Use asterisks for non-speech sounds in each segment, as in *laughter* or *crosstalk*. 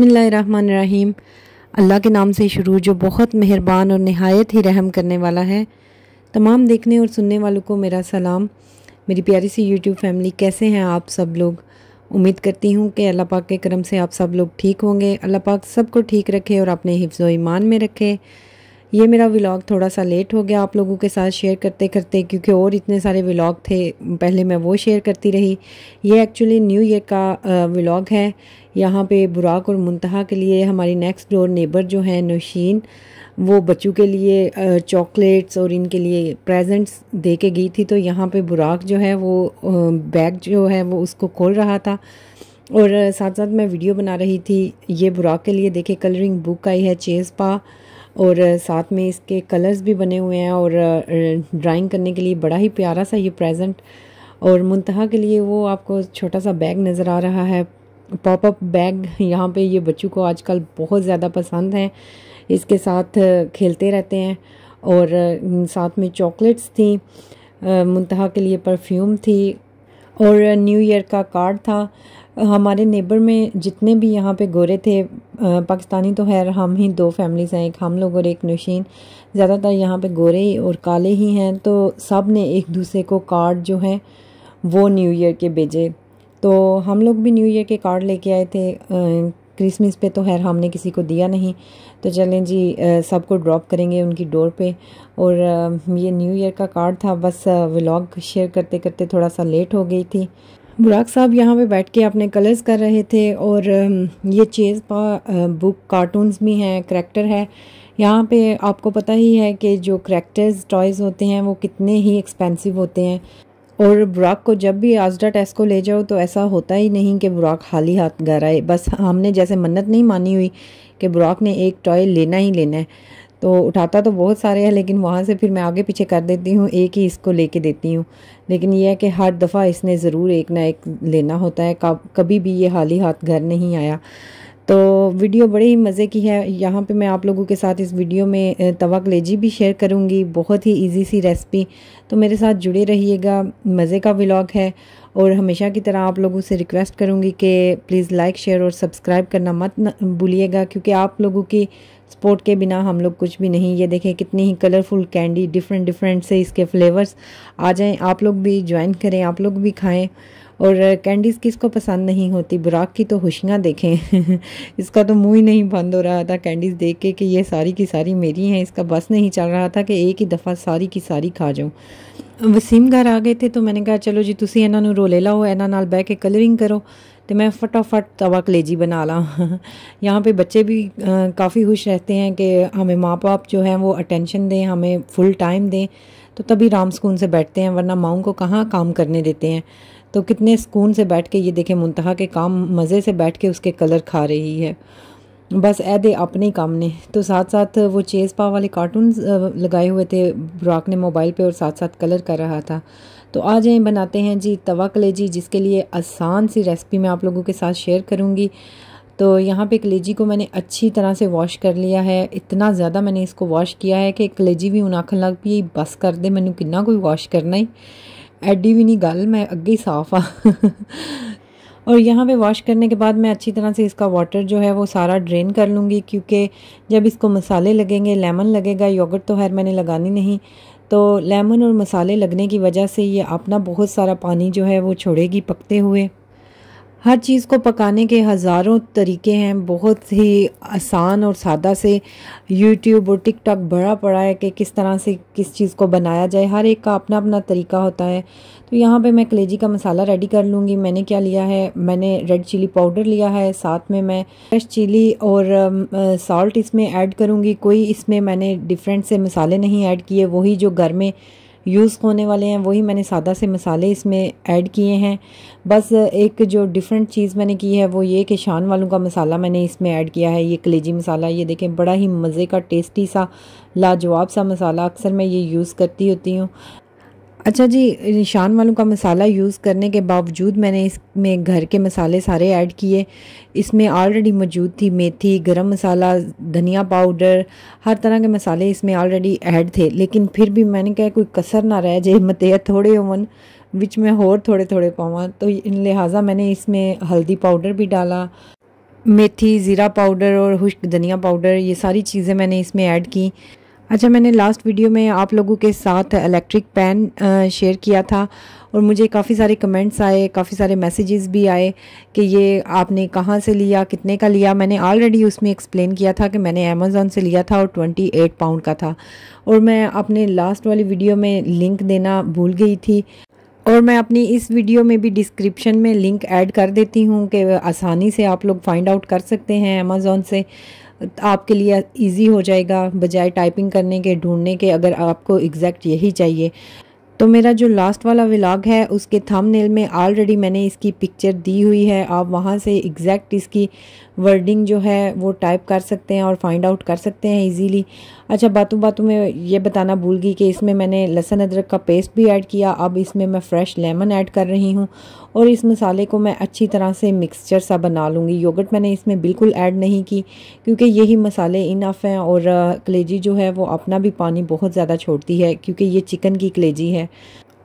बसमीम अल्लाह के नाम से शुरू जो बहुत मेहरबान और नहायत ही रहम करने वाला है तमाम देखने और सुनने वालों को मेरा सलाम मेरी प्यारी सी यूट्यूब फैमिली कैसे हैं आप सब लोग उम्मीद करती हूँ कि अल्लाह पाक के करम से आप सब लोग ठीक होंगे अल्लाह पाक सबको ठीक रखे और अपने हिफ्ज़ ईमान में रखे ये मेरा व्लाग थोड़ा सा लेट हो गया आप लोगों के साथ शेयर करते करते क्योंकि और इतने सारे व्लाग थे पहले मैं वो शेयर करती रही ये एक्चुअली न्यू ईयर का व्लाग है यहाँ पे बुराक और मुंतहा के लिए हमारी नेक्स्ट डोर नेबर जो हैं नौशीन वो बच्चों के लिए चॉकलेट्स और इनके लिए प्रेजेंट्स दे के गई थी तो यहाँ पे बुराक जो है वो बैग जो है वो उसको खोल रहा था और साथ साथ मैं वीडियो बना रही थी ये बुराक के लिए देखे कलरिंग बुक आई है चेज पा और साथ में इसके कलर्स भी बने हुए हैं और ड्राइंग करने के लिए बड़ा ही प्यारा सा ये प्रेजेंट और मुंतहा के लिए वो आपको छोटा सा बैग नज़र आ रहा है पॉपअप बैग यहाँ पे ये बच्चों को आजकल बहुत ज़्यादा पसंद हैं इसके साथ खेलते रहते हैं और साथ में चॉकलेट्स थी मुंतहा के लिए परफ्यूम थी और न्यू ईयर का कार्ड था हमारे नेबर में जितने भी यहाँ पे गोरे थे पाकिस्तानी तो खैर हम ही दो फैमिलीज़ हैं एक हम लोग और एक नशीन ज़्यादातर यहाँ पे गोरे और काले ही हैं तो सब ने एक दूसरे को कार्ड जो है वो न्यू ईयर के भेजे तो हम लोग भी न्यू ईयर के कार्ड लेके आए थे क्रिसमस पे तो खैर हमने किसी को दिया नहीं तो चलें जी सबको ड्रॉप करेंगे उनकी डोर पे और ये न्यू ईयर का कार्ड था बस व्लॉग शेयर करते करते थोड़ा सा लेट हो गई थी बुराक साहब यहाँ पे बैठ के अपने कलर्स कर रहे थे और ये चेज़ पा बुक कार्टून्स भी हैं करेक्टर है यहाँ पे आपको पता ही है कि जो करेक्टर्स टॉयज़ होते हैं वो कितने ही एक्सपेंसिव होते हैं और बुराक को जब भी आजडा टेस्ट को ले जाओ तो ऐसा होता ही नहीं कि बुराक खाली हाथ घर आए बस हमने जैसे मन्नत नहीं मानी हुई कि बुराक ने एक टॉय लेना ही लेना है तो उठाता तो बहुत सारे हैं लेकिन वहाँ से फिर मैं आगे पीछे कर देती हूँ एक ही इसको लेके देती हूँ लेकिन यह है कि हर दफ़ा इसने ज़रूर एक ना एक लेना होता है कभी भी ये खाली हाथ घर नहीं आया तो वीडियो बड़े ही मज़े की है यहाँ पे मैं आप लोगों के साथ इस वीडियो में तवा कलेजी भी शेयर करूँगी बहुत ही इजी सी रेसिपी तो मेरे साथ जुड़े रहिएगा मज़े का व्लॉग है और हमेशा की तरह आप लोगों से रिक्वेस्ट करूँगी कि प्लीज़ लाइक शेयर और सब्सक्राइब करना मत भूलिएगा क्योंकि आप लोगों की सपोर्ट के बिना हम लोग कुछ भी नहीं ये देखें कितनी ही कलरफुल कैंडी डिफरेंट डिफरेंट से इसके फ्लेवर्स आ जाएं आप लोग भी ज्वाइन करें आप लोग भी खाएं और कैंडीज़ किसको पसंद नहीं होती बुराक की तो खुशियाँ देखें *laughs* इसका तो मुँह ही नहीं बंद हो रहा था कैंडीज़ देख के कि ये सारी की सारी मेरी हैं इसका बस नहीं चल रहा था कि एक ही दफ़ा सारी की सारी खा जाऊँ वसीम घर आ गए थे तो मैंने कहा चलो जी तुम इन्हों रोले लाओ इन्हों बह के कलरिंग करो तो मैं फटाफट तवा कलेजी बना ला *laughs* यहाँ पे बच्चे भी काफ़ी खुश रहते हैं कि हमें माँ बाप जो हैं वो अटेंशन दें हमें फुल टाइम दें तो तभी राम सुकून से बैठते हैं वरना माओ को कहाँ काम करने देते हैं तो कितने सुकून से बैठ के ये देखें मुंतहा के काम मज़े से बैठ के उसके कलर खा रही है बस ऐ दे अपने ही काम ने तो साथ साथ वो चेज़ पा वाले कार्टून लगाए हुए थे ब्राक ने मोबाइल पे और साथ साथ कलर कर रहा था तो आज ये बनाते हैं जी तवा कलेजी जिसके लिए आसान सी रेसिपी मैं आप लोगों के साथ शेयर करूँगी तो यहाँ पे कलेजी को मैंने अच्छी तरह से वॉश कर लिया है इतना ज़्यादा मैंने इसको वॉश किया है कि कलेजी भी उनाखन लग पी बस कर दे मैंने किन्ना कोई वॉश करना ही एडी भी नहीं गल मैं अगे ही साफ हाँ और यहाँ पे वॉश करने के बाद मैं अच्छी तरह से इसका वाटर जो है वो सारा ड्रेन कर लूँगी क्योंकि जब इसको मसाले लगेंगे लेमन लगेगा योगर्ट तो खैर मैंने लगानी नहीं तो लेमन और मसाले लगने की वजह से ये अपना बहुत सारा पानी जो है वो छोड़ेगी पकते हुए हर चीज़ को पकाने के हज़ारों तरीके हैं बहुत ही आसान और सादा से यूट्यूब और TikTok बड़ा पड़ा है कि किस तरह से किस चीज़ को बनाया जाए हर एक का अपना अपना तरीका होता है तो यहाँ पे मैं कलेजी का मसाला रेडी कर लूँगी मैंने क्या लिया है मैंने रेड चिली पाउडर लिया है साथ में मैं फ्रेश चिली और सॉल्ट इसमें ऐड करूँगी कोई इसमें मैंने डिफरेंट से मसाले नहीं ऐड किए वही जो घर में यूज़ होने वाले हैं वही मैंने सादा से मसाले इसमें ऐड किए हैं बस एक जो डिफरेंट चीज़ मैंने की है वो ये कि शान वालों का मसाला मैंने इसमें ऐड किया है ये कलेजी मसाला ये देखें बड़ा ही मज़े का टेस्टी सा लाजवाब सा मसाला अक्सर मैं ये यूज़ करती होती हूँ अच्छा जी निशान वालों का मसाला यूज़ करने के बावजूद मैंने इसमें घर के मसाले सारे ऐड किए इसमें ऑलरेडी मौजूद थी मेथी गरम मसाला धनिया पाउडर हर तरह के मसाले इसमें ऑलरेडी ऐड थे लेकिन फिर भी मैंने कहा कोई कसर ना रह जाए मत थोड़े ओवन विच में और थोड़े थोड़े पावा तो लिहाजा मैंने इसमें हल्दी पाउडर भी डाला मेथी ज़ीरा पाउडर और खुश्क धनिया पाउडर ये सारी चीज़ें मैंने इसमें ऐड की अच्छा मैंने लास्ट वीडियो में आप लोगों के साथ इलेक्ट्रिक पैन शेयर किया था और मुझे काफ़ी सारे कमेंट्स आए काफ़ी सारे मैसेजेस भी आए कि ये आपने कहाँ से लिया कितने का लिया मैंने ऑलरेडी उसमें एक्सप्लेन किया था कि मैंने अमेज़ोन से लिया था और 28 पाउंड का था और मैं अपने लास्ट वाली वीडियो में लिंक देना भूल गई थी और मैं अपनी इस वीडियो में भी डिस्क्रिप्शन में लिंक ऐड कर देती हूँ कि आसानी से आप लोग फाइंड आउट कर सकते हैं अमेज़ोन से आपके लिए इजी हो जाएगा बजाय टाइपिंग करने के ढूंढने के अगर आपको एग्जैक्ट यही चाहिए तो मेरा जो लास्ट वाला व्लाग है उसके थंबनेल में ऑलरेडी मैंने इसकी पिक्चर दी हुई है आप वहाँ से एग्जैक्ट इसकी वर्डिंग जो है वो टाइप कर सकते हैं और फाइंड आउट कर सकते हैं इजीली अच्छा बातों बातों में ये बताना भूल गई कि इसमें मैंने लहसुन अदरक का पेस्ट भी ऐड किया अब इसमें मैं फ़्रेश लेमन ऐड कर रही हूँ और इस मसाले को मैं अच्छी तरह से मिक्सचर सा बना लूँगी योगट मैंने इसमें बिल्कुल ऐड नहीं की क्योंकि यही मसाले इनफ हैं और कलेजी uh, जो है वो अपना भी पानी बहुत ज़्यादा छोड़ती है क्योंकि ये चिकन की कलेजी है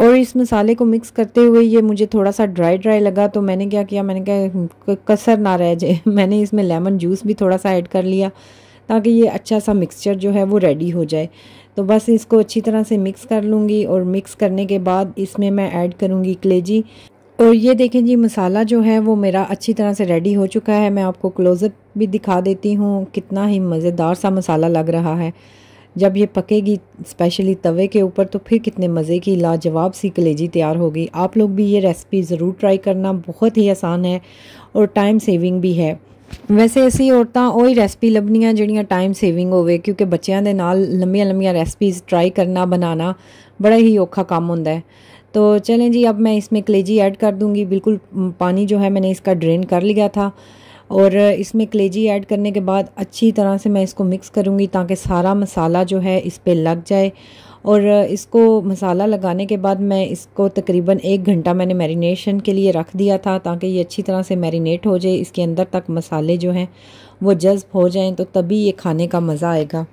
और इस मसाले को मिक्स करते हुए ये मुझे थोड़ा सा ड्राई ड्राई लगा तो मैंने क्या किया मैंने क्या हम्म, कसर ना रह जाए *laughs* मैंने इसमें लेमन जूस भी थोड़ा सा ऐड कर लिया ताकि ये अच्छा सा मिक्सचर जो है वो रेडी हो जाए तो बस इसको अच्छी तरह से मिक्स कर लूँगी और मिक्स करने के बाद इसमें मैं ऐड करूँगी कलेजी और ये देखें जी मसाला जो है वो मेरा अच्छी तरह से रेडी हो चुका है मैं आपको क्लोज़अप भी दिखा देती हूँ कितना ही मज़ेदार सा मसाला लग रहा है जब ये पकेगी स्पेशली तवे के ऊपर तो फिर कितने मज़े की लाजवाब सी कलेजी तैयार होगी आप लोग भी ये रेसिपी ज़रूर ट्राई करना बहुत ही आसान है और टाइम सेविंग भी है वैसे ऐसी ਔਰਤਾਂ वही रेसिपी ਲੱਭਣੀਆਂ ਜਿਹੜੀਆਂ टाइम सेविंग ਹੋਵੇ क्योंकि बच्चों के नाल ਲੰਮੀਆਂ लंबिया रेसिपीज ट्राई करना बनाना बड़ा ही औखा काम ਹੁੰਦਾ तो चलें जी अब मैं इसमें कलेजी ऐड कर दूंगी बिल्कुल पानी जो है मैंने इसका ड्रेन कर लिया था और इसमें कलेजी ऐड करने के बाद अच्छी तरह से मैं इसको मिक्स करूँगी ताकि सारा मसाला जो है इस पर लग जाए और इसको मसाला लगाने के बाद मैं इसको तकरीबन एक घंटा मैंने मैरिनेशन के लिए रख दिया था ताकि ये अच्छी तरह से मैरिनेट हो जाए इसके अंदर तक मसाले जो हैं वो जज्ब हो जाएं तो तभी ये खाने का मज़ा आएगा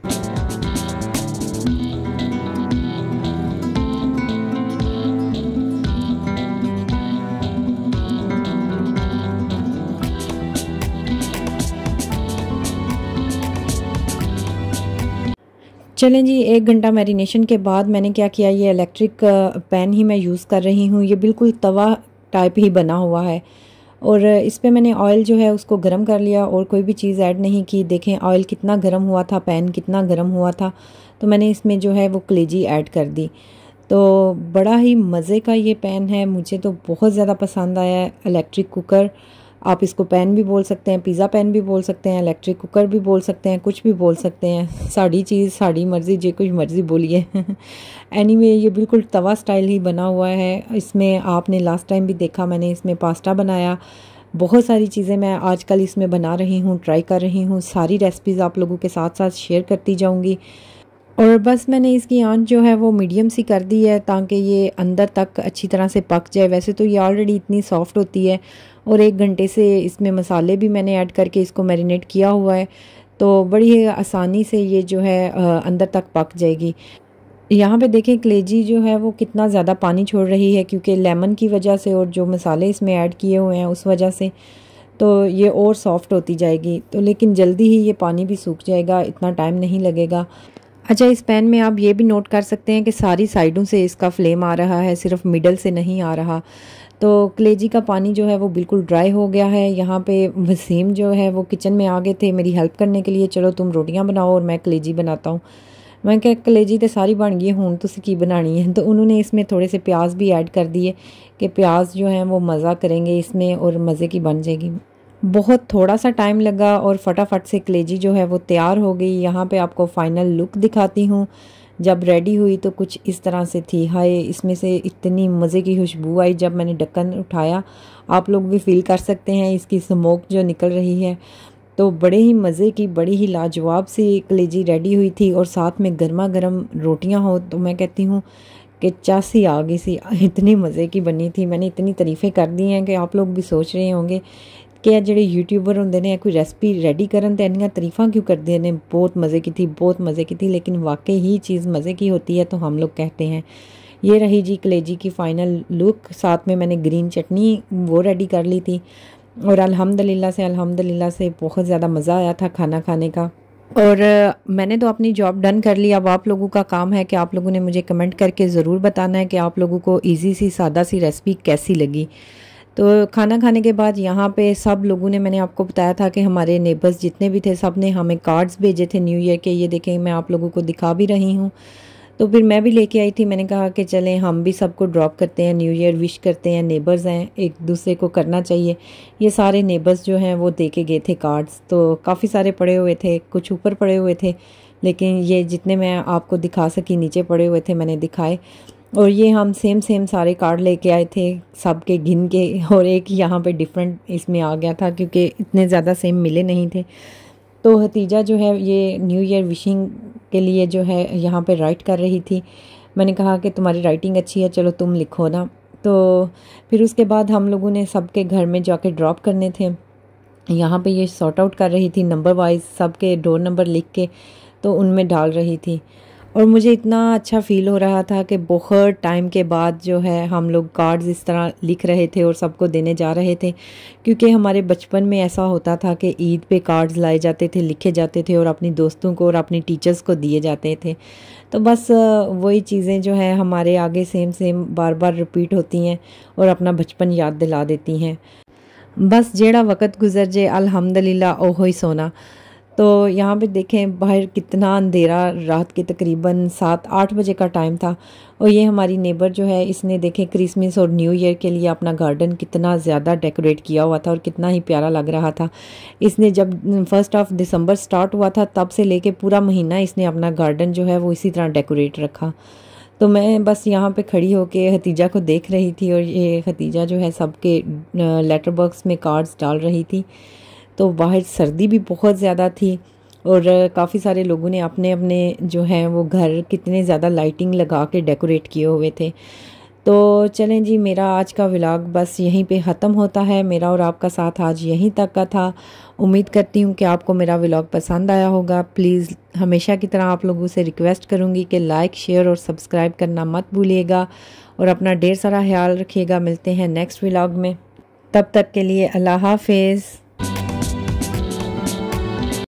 चलें जी एक घंटा मैरिनेशन के बाद मैंने क्या किया ये इलेक्ट्रिक पैन ही मैं यूज़ कर रही हूँ ये बिल्कुल तवा टाइप ही बना हुआ है और इस पर मैंने ऑयल जो है उसको गर्म कर लिया और कोई भी चीज़ ऐड नहीं की देखें ऑयल कितना गर्म हुआ था पैन कितना गर्म हुआ था तो मैंने इसमें जो है वो कलेजी ऐड कर दी तो बड़ा ही मज़े का ये पैन है मुझे तो बहुत ज़्यादा पसंद आया इलेक्ट्रिक कुकर आप इसको पैन भी बोल सकते हैं पिज़्ज़ा पैन भी बोल सकते हैं इलेक्ट्रिक कुकर भी बोल सकते हैं कुछ भी बोल सकते हैं साड़ी चीज़ साड़ी मर्ज़ी जो कुछ मर्ज़ी बोलिए एनीवे *laughs* वे ये बिल्कुल तवा स्टाइल ही बना हुआ है इसमें आपने लास्ट टाइम भी देखा मैंने इसमें पास्ता बनाया बहुत सारी चीज़ें मैं आजकल इसमें बना रही हूँ ट्राई कर रही हूँ सारी रेसिपीज़ आप लोगों के साथ साथ शेयर करती जाऊँगी और बस मैंने इसकी आंच जो है वो मीडियम सी कर दी है ताकि ये अंदर तक अच्छी तरह से पक जाए वैसे तो ये ऑलरेडी इतनी सॉफ्ट होती है और एक घंटे से इसमें मसाले भी मैंने ऐड करके इसको मैरिनेट किया हुआ है तो बड़ी आसानी से ये जो है अंदर तक पक जाएगी यहाँ पे देखें कलेजी जो है वो कितना ज़्यादा पानी छोड़ रही है क्योंकि लेमन की वजह से और जो मसाले इसमें ऐड किए हुए हैं उस वजह से तो ये और सॉफ़्ट होती जाएगी तो लेकिन जल्दी ही ये पानी भी सूख जाएगा इतना टाइम नहीं लगेगा अच्छा इस पैन में आप ये भी नोट कर सकते हैं कि सारी साइडों से इसका फ्लेम आ रहा है सिर्फ मिडल से नहीं आ रहा तो कलेजी का पानी जो है वो बिल्कुल ड्राई हो गया है यहाँ पे वसीम जो है वो किचन में आ गए थे मेरी हेल्प करने के लिए चलो तुम रोटियाँ बनाओ और मैं कलेजी बनाता हूँ मैं क्या कलेजी तो सारी बन गई हूँ तुम्हें तो की बनानी है तो उन्होंने इसमें थोड़े से प्याज भी ऐड कर दिए कि प्याज जो है वो मज़ा करेंगे इसमें और मज़े की बन जाएगी बहुत थोड़ा सा टाइम लगा और फटाफट से कलेजी जो है वो तैयार हो गई यहाँ पे आपको फाइनल लुक दिखाती हूँ जब रेडी हुई तो कुछ इस तरह से थी हाय इसमें से इतनी मज़े की खुशबू आई जब मैंने ढक्कन उठाया आप लोग भी फील कर सकते हैं इसकी स्मोक जो निकल रही है तो बड़े ही मज़े की बड़ी ही लाजवाब सी कलेजी रेडी हुई थी और साथ में गर्मा गर्म रोटियां हो तो मैं कहती हूँ कि चासी आ गई सी इतनी मज़े की बनी थी मैंने इतनी तारीफ़ें कर दी हैं कि आप लोग भी सोच रहे होंगे कि ਇਹ यूट्यूबर होंगे ਹੁੰਦੇ कोई ਇਹ रेडी ਰੈਸਪੀ ਰੈਡੀ इन ਤੇ क्यों ਤਾਰੀਫਾਂ ਕਿਉਂ बहुत मज़े की थी बहुत मज़े की थी लेकिन वाकई ही चीज़ मज़े की होती है तो हम लोग कहते हैं ये रही जी कलेजी की फ़ाइनल लुक साथ में मैंने ग्रीन चटनी वो रेडी कर ली थी और अल्हम्दुलिल्लाह से अल्हम्दुलिल्लाह से बहुत ज़्यादा मज़ा आया था खाना खाने का और मैंने तो अपनी जॉब डन कर ली अब आप लोगों का काम है कि आप लोगों ने मुझे कमेंट करके ज़रूर बताना है कि आप लोगों को इजी सी सादा सी रेसिपी कैसी लगी तो खाना खाने के बाद यहाँ पे सब लोगों ने मैंने आपको बताया था कि हमारे नेबर्स जितने भी थे सब ने हमें कार्ड्स भेजे थे न्यू ईयर के ये देखें मैं आप लोगों को दिखा भी रही हूँ तो फिर मैं भी लेके आई थी मैंने कहा कि चलें हम भी सबको ड्रॉप करते हैं न्यू ईयर विश करते हैं नेबर्स हैं एक दूसरे को करना चाहिए ये सारे नेबर्स जो हैं वो दे के गए थे कार्ड्स तो काफ़ी सारे पड़े हुए थे कुछ ऊपर पड़े हुए थे लेकिन ये जितने मैं आपको दिखा सकी नीचे पड़े हुए थे मैंने दिखाए और ये हम सेम सेम सारे कार्ड लेके आए थे सब के गिन के और एक यहाँ पे डिफरेंट इसमें आ गया था क्योंकि इतने ज़्यादा सेम मिले नहीं थे तो हतीजा जो है ये न्यू ईयर विशिंग के लिए जो है यहाँ पे राइट कर रही थी मैंने कहा कि तुम्हारी राइटिंग अच्छी है चलो तुम लिखो ना तो फिर उसके बाद हम लोगों ने सब घर में जा ड्रॉप करने थे यहाँ पर ये शॉर्ट आउट कर रही थी नंबर वाइज सब डोर नंबर लिख के तो उनमें डाल रही थी और मुझे इतना अच्छा फील हो रहा था कि बहुत टाइम के बाद जो है हम लोग कार्ड्स इस तरह लिख रहे थे और सबको देने जा रहे थे क्योंकि हमारे बचपन में ऐसा होता था कि ईद पे कार्ड्स लाए जाते थे लिखे जाते थे और अपनी दोस्तों को और अपनी टीचर्स को दिए जाते थे तो बस वही चीज़ें जो है हमारे आगे सेम सेम बार बार रिपीट होती हैं और अपना बचपन याद दिला देती हैं बस जेड़ा वक़्त गुजर जे अलहमदिल्ला ओहो ही सोना तो यहाँ पे देखें बाहर कितना अंधेरा रात के तकरीबन सात आठ बजे का टाइम था और ये हमारी नेबर जो है इसने देखें क्रिसमस और न्यू ईयर के लिए अपना गार्डन कितना ज़्यादा डेकोरेट किया हुआ था और कितना ही प्यारा लग रहा था इसने जब फर्स्ट ऑफ दिसंबर स्टार्ट हुआ था तब से लेके पूरा महीना इसने अपना गार्डन जो है वो इसी तरह डेकोरेट रखा तो मैं बस यहाँ पे खड़ी के हतीजा को देख रही थी और ये हतीजा जो है सबके लेटर बॉक्स में कार्ड्स डाल रही थी तो बाहर सर्दी भी बहुत ज़्यादा थी और काफ़ी सारे लोगों ने अपने अपने जो हैं वो घर कितने ज़्यादा लाइटिंग लगा के डेकोरेट किए हुए थे तो चलें जी मेरा आज का व्लाग बस यहीं पे ख़त्म होता है मेरा और आपका साथ आज यहीं तक का था उम्मीद करती हूँ कि आपको मेरा व्लाग पसंद आया होगा प्लीज़ हमेशा की तरह आप लोगों से रिक्वेस्ट करूँगी कि लाइक शेयर और सब्सक्राइब करना मत भूलिएगा और अपना ढेर सारा ख्याल रखिएगा मिलते हैं नेक्स्ट व्लाग में तब तक के लिए अल्लाह हाफिज़